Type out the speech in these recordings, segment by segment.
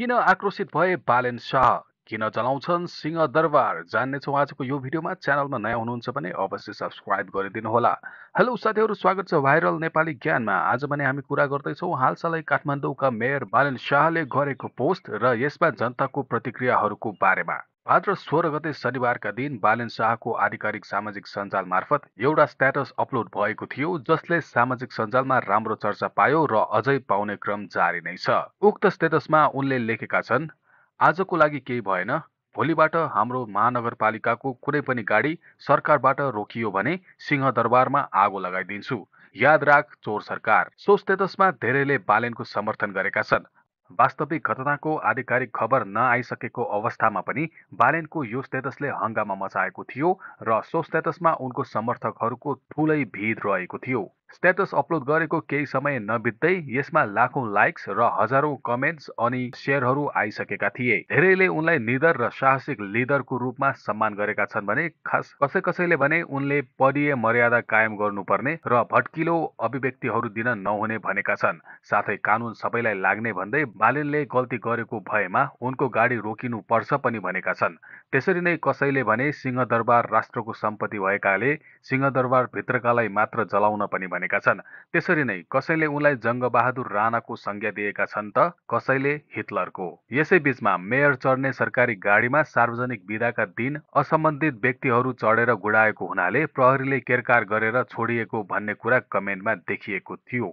किन आक्रोशित भए बालेन शाह किन जलाउँछन् सिंह दरबार जान्नेछौँ आजको यो भिडियोमा च्यानलमा नयाँ हुनुहुन्छ भने अवश्य सब्सक्राइब गरिदिनुहोला हेलो साथीहरू स्वागत छ भाइरल नेपाली ज्ञानमा आज भने हामी कुरा गर्दैछौँ हालसालै काठमाडौँका मेयर बालेन शाहले गरेको पोस्ट र यसमा जनताको प्रतिक्रियाहरूको बारेमा भाद्र सोह्र गते शनिबारका दिन बालेन शाहको आधिकारिक सामाजिक सञ्जाल मार्फत एउटा स्ट्याटस अपलोड भएको थियो जसले सामाजिक सञ्जालमा राम्रो चर्चा पायो र अझै पाउने क्रम जारी नै छ उक्त स्टेटसमा उनले लेखेका छन् आजको लागि केही भएन भोलिबाट हाम्रो महानगरपालिकाको कुनै पनि गाडी सरकारबाट रोकियो भने सिंहदरबारमा आगो लगाइदिन्छु याद राख चोर सरकार सो स्टेटसमा धेरैले बालेनको समर्थन गरेका छन् वास्तविक घटनाको आधिकारिक खबर नआइसकेको अवस्थामा पनि बालेनको यो स्टेटसले हङ्गामा मचाएको थियो र सो स्टेटसमा उनको समर्थकहरूको ठूलै भिड रहेको थियो स्ट्याटस अपलोड गरेको केही समय नबित्दै यसमा लाखौं लाइक्स र हजारौं कमेन्ट्स अनि सेयरहरू आइसकेका थिए धेरैले उनलाई निडर र साहसिक लिडरको रूपमा सम्मान गरेका छन् भने खास कसै कसैले भने उनले परिय मर्यादा कायम गर्नुपर्ने र भट्किलो अभिव्यक्तिहरू दिन नहुने भनेका छन् साथै कानून सबैलाई लाग्ने भन्दै बालिनले गल्ती गरेको भएमा उनको गाडी रोकिनु पर्छ पनि भनेका छन् त्यसरी नै कसैले भने सिंहदरबार राष्ट्रको सम्पत्ति भएकाले सिंहदरबार भित्रकालाई मात्र जलाउन पनि भनेका छन् त्यसरी नै कसैले उनलाई जङ्गबहादुर राणाको संज्ञा दिएका छन् त कसैले हिटलरको यसै बीचमा मेयर चढ्ने सरकारी गाडीमा सार्वजनिक विदाका दिन असम्बन्धित व्यक्तिहरू चढेर गुडाएको हुनाले प्रहरीले केरकार गरेर छोडिएको भन्ने कुरा कमेन्टमा देखिएको थियो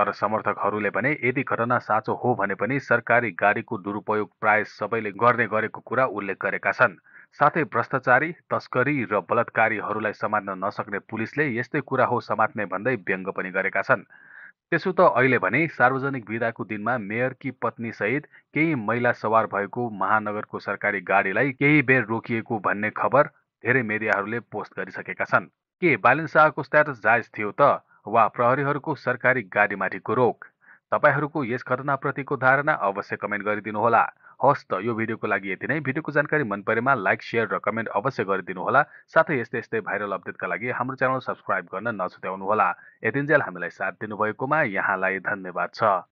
तर समर्थकहरूले भने यदि घटना साँचो हो भने पनि सरकारी गाडीको दुरुपयोग प्राय सबैले गर्ने गरेको कुरा उल्लेख गरेका छन् साथै भ्रष्टाचारी तस्करी र बलात्कारीहरूलाई समात्न नसक्ने पुलिसले यस्तै कुरा हो समात्ने भन्दै व्यङ्ग पनि गरेका छन् त्यसो त अहिले भने सार्वजनिक विधाको दिनमा मेयरकी पत्नीसहित केही महिला सवार भएको महानगरको सरकारी गाडीलाई केही बेर रोकिएको भन्ने खबर धेरै मिडियाहरूले पोस्ट गरिसकेका छन् के बालन शाहको स्ट्याटस जायज थियो त वा प्रहरीहरूको सरकारी गाडीमाथिको रोक तपाईँहरूको यस घटनाप्रतिको धारणा अवश्य कमेन्ट गरिदिनुहोला हवस् त यो भिडियोको लागि यति नै भिडियोको जानकारी मन परेमा लाइक सेयर र कमेन्ट अवश्य गरिदिनुहोला साथै यस्तै यस्तै भाइरल अपडेटका लागि हाम्रो च्यानल सब्सक्राइब गर्न नछुट्याउनुहोला यतिन्जेल हामीलाई साथ दिनुभएकोमा यहाँलाई धन्यवाद छ